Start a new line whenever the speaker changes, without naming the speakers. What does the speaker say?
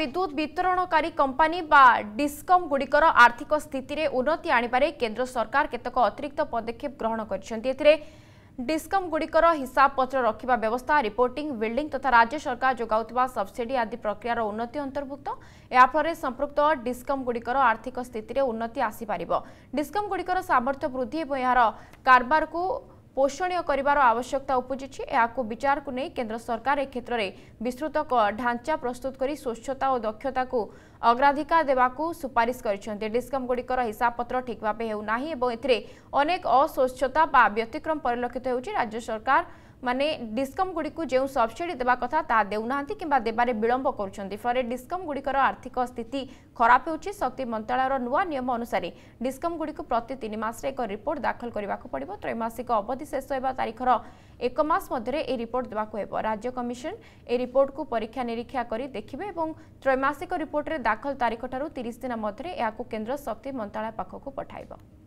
ବିଦ୍ୟୁତ୍ ବିତରଣକାରୀ କମ୍ପାନୀ ବା ଡିସ୍କମ୍ଗୁଡ଼ିକର ଆର୍ଥିକ ସ୍ଥିତିରେ ଉନ୍ନତି ଆଣିବାରେ କେନ୍ଦ୍ର ସରକାର କେତେକ ଅତିରିକ୍ତ ପଦକ୍ଷେପ ଗ୍ରହଣ କରିଛନ୍ତି ଏଥିରେ ଡିସ୍କମ୍ଗୁଡ଼ିକର ହିସାବପତ୍ର ରଖିବା ବ୍ୟବସ୍ଥା ରିପୋର୍ଟିଂ ବିଲ୍ଡିଂ ତଥା ରାଜ୍ୟ ସରକାର ଯୋଗାଉଥିବା ସବ୍ସିଡି ଆଦି ପ୍ରକ୍ରିୟାର ଉନ୍ନତି ଅନ୍ତର୍ଭୁକ୍ତ ଏହାଫଳରେ ସମ୍ପୃକ୍ତ ଡିସ୍କମ୍ଗୁଡ଼ିକର ଆର୍ଥିକ ସ୍ଥିତିରେ ଉନ୍ନତି ଆସିପାରିବ ଡିସ୍କମ୍ଗୁଡ଼ିକର ସାମର୍ଥ୍ୟ ବୃଦ୍ଧି ଏବଂ ଏହାର କାରବାରକୁ ପୋଷଣୀୟ କରିବାର ଆବଶ୍ୟକତା ଉପୁଜିଛି ଏହାକୁ ବିଚାରକୁ ନେଇ କେନ୍ଦ୍ର ସରକାର ଏ କ୍ଷେତ୍ରରେ ବିସ୍ତୃତ ଢାଞ୍ଚା ପ୍ରସ୍ତୁତ କରି ସ୍ୱଚ୍ଛତା ଓ ଦକ୍ଷତାକୁ ଅଗ୍ରାଧିକାର ଦେବାକୁ ସୁପାରିଶ କରିଛନ୍ତି ଡିସ୍କମ୍ଗୁଡ଼ିକର ହିସାବପତ୍ର ଠିକ୍ ଭାବେ ହେଉନାହିଁ ଏବଂ ଏଥିରେ ଅନେକ ଅସ୍ୱଚ୍ଛତା ବା ବ୍ୟତିକ୍ରମ ପରିଲକ୍ଷିତ ହେଉଛି ରାଜ୍ୟ ସରକାର ମାନେ ଡିସ୍କମ୍ଗୁଡ଼ିକୁ ଯେଉଁ ସବ୍ସିଡ଼ି ଦେବା କଥା ତାହା ଦେଉନାହାନ୍ତି କିମ୍ବା ଦେବାରେ ବିଳମ୍ବ କରୁଛନ୍ତି ଫଳରେ ଡିସ୍କମ୍ଗୁଡ଼ିକର ଆର୍ଥିକ ସ୍ଥିତି ଖରାପ ହେଉଛି ଶକ୍ତି ମନ୍ତ୍ରଣାଳୟର ନୂଆ ନିୟମ ଅନୁସାରେ ଡିସ୍କମ୍ଗୁଡ଼ିକୁ ପ୍ରତି ତିନି ମାସରେ ଏକ ରିପୋର୍ଟ ଦାଖଲ କରିବାକୁ ପଡ଼ିବ ତ୍ରୈମାସିକ ଅବଧି ଶେଷ ହେବା ତାରିଖର ଏକ ମାସ ମଧ୍ୟରେ ଏହି ରିପୋର୍ଟ ଦେବାକୁ ହେବ ରାଜ୍ୟ କମିଶନ ଏହି ରିପୋର୍ଟକୁ ପରୀକ୍ଷା ନିରୀକ୍ଷା କରି ଦେଖିବେ ଏବଂ ତ୍ରୈମାସିକ ରିପୋର୍ଟରେ ଦାଖଲ ତାରିଖଠାରୁ ତିରିଶ ଦିନ ମଧ୍ୟରେ ଏହାକୁ କେନ୍ଦ୍ର ଶକ୍ତି ମନ୍ତ୍ରଣାଳୟ ପାଖକୁ ପଠାଇବ